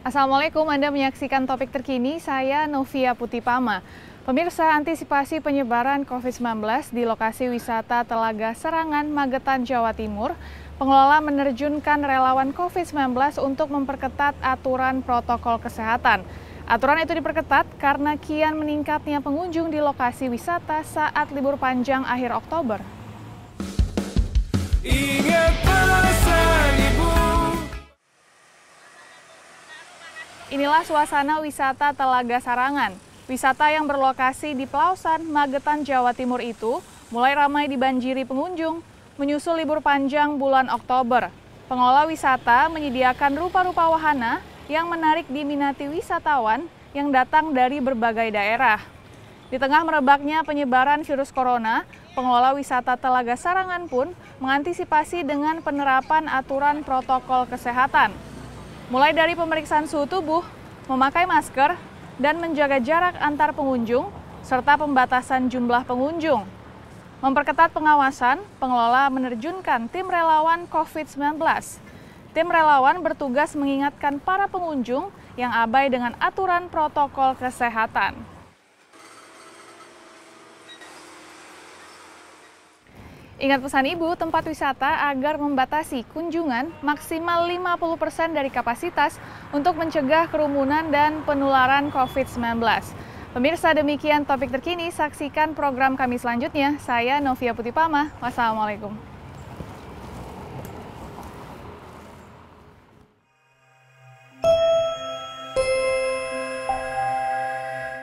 Assalamualaikum, Anda menyaksikan topik terkini, saya Novia Putipama. Pemirsa, antisipasi penyebaran COVID-19 di lokasi wisata Telaga Serangan, Magetan, Jawa Timur, pengelola menerjunkan relawan COVID-19 untuk memperketat aturan protokol kesehatan. Aturan itu diperketat karena kian meningkatnya pengunjung di lokasi wisata saat libur panjang akhir Oktober. Inilah suasana wisata Telaga Sarangan. Wisata yang berlokasi di Pelausan, Magetan, Jawa Timur itu mulai ramai dibanjiri pengunjung menyusul libur panjang bulan Oktober. Pengelola wisata menyediakan rupa-rupa wahana yang menarik diminati wisatawan yang datang dari berbagai daerah. Di tengah merebaknya penyebaran virus corona, pengelola wisata Telaga Sarangan pun mengantisipasi dengan penerapan aturan protokol kesehatan. Mulai dari pemeriksaan suhu tubuh, memakai masker, dan menjaga jarak antar pengunjung, serta pembatasan jumlah pengunjung. Memperketat pengawasan, pengelola menerjunkan tim relawan COVID-19. Tim relawan bertugas mengingatkan para pengunjung yang abai dengan aturan protokol kesehatan. Ingat pesan Ibu, tempat wisata agar membatasi kunjungan maksimal 50% dari kapasitas untuk mencegah kerumunan dan penularan COVID-19. Pemirsa demikian topik terkini, saksikan program kami selanjutnya. Saya Novia Putipama, wassalamualaikum.